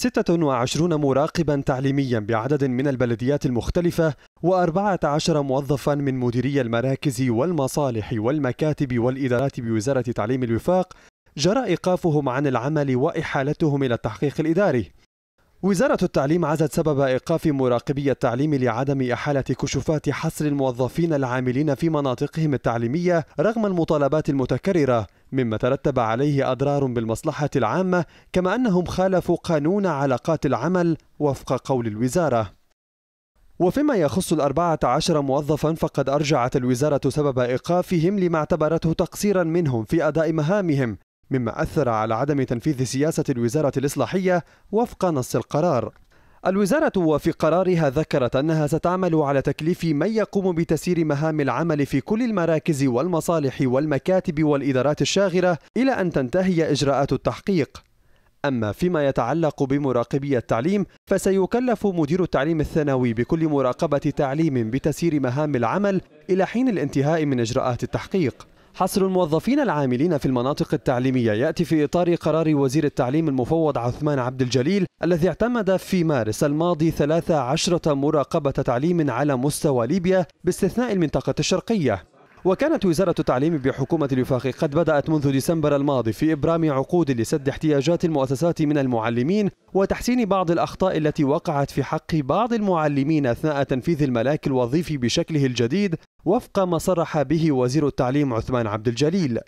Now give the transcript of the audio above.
26 مراقبا تعليميا بعدد من البلديات المختلفة و14 موظفا من مديري المراكز والمصالح والمكاتب والإدارات بوزارة تعليم الوفاق جرى إيقافهم عن العمل وإحالتهم إلى التحقيق الإداري وزارة التعليم عزت سبب إيقاف مراقبي التعليم لعدم إحالة كشوفات حصر الموظفين العاملين في مناطقهم التعليمية رغم المطالبات المتكررة مما ترتب عليه أضرار بالمصلحة العامة كما أنهم خالفوا قانون علاقات العمل وفق قول الوزارة وفيما يخص الأربعة عشر موظفا فقد أرجعت الوزارة سبب إيقافهم لما اعتبرته تقصيرا منهم في أداء مهامهم مما أثر على عدم تنفيذ سياسة الوزارة الإصلاحية وفق نص القرار الوزارة وفي قرارها ذكرت أنها ستعمل على تكليف من يقوم بتسيير مهام العمل في كل المراكز والمصالح والمكاتب والإدارات الشاغرة إلى أن تنتهي إجراءات التحقيق أما فيما يتعلق بمراقبي التعليم فسيكلف مدير التعليم الثانوي بكل مراقبة تعليم بتسيير مهام العمل إلى حين الانتهاء من إجراءات التحقيق حصر الموظفين العاملين في المناطق التعليمية يأتي في إطار قرار وزير التعليم المفوض عثمان عبد الجليل الذي اعتمد في مارس الماضي 13 مراقبة تعليم على مستوى ليبيا باستثناء المنطقة الشرقية وكانت وزارة التعليم بحكومة الوفاق قد بدأت منذ ديسمبر الماضي في إبرام عقود لسد احتياجات المؤسسات من المعلمين وتحسين بعض الأخطاء التي وقعت في حق بعض المعلمين أثناء تنفيذ الملاك الوظيفي بشكله الجديد وفق ما صرح به وزير التعليم عثمان عبد الجليل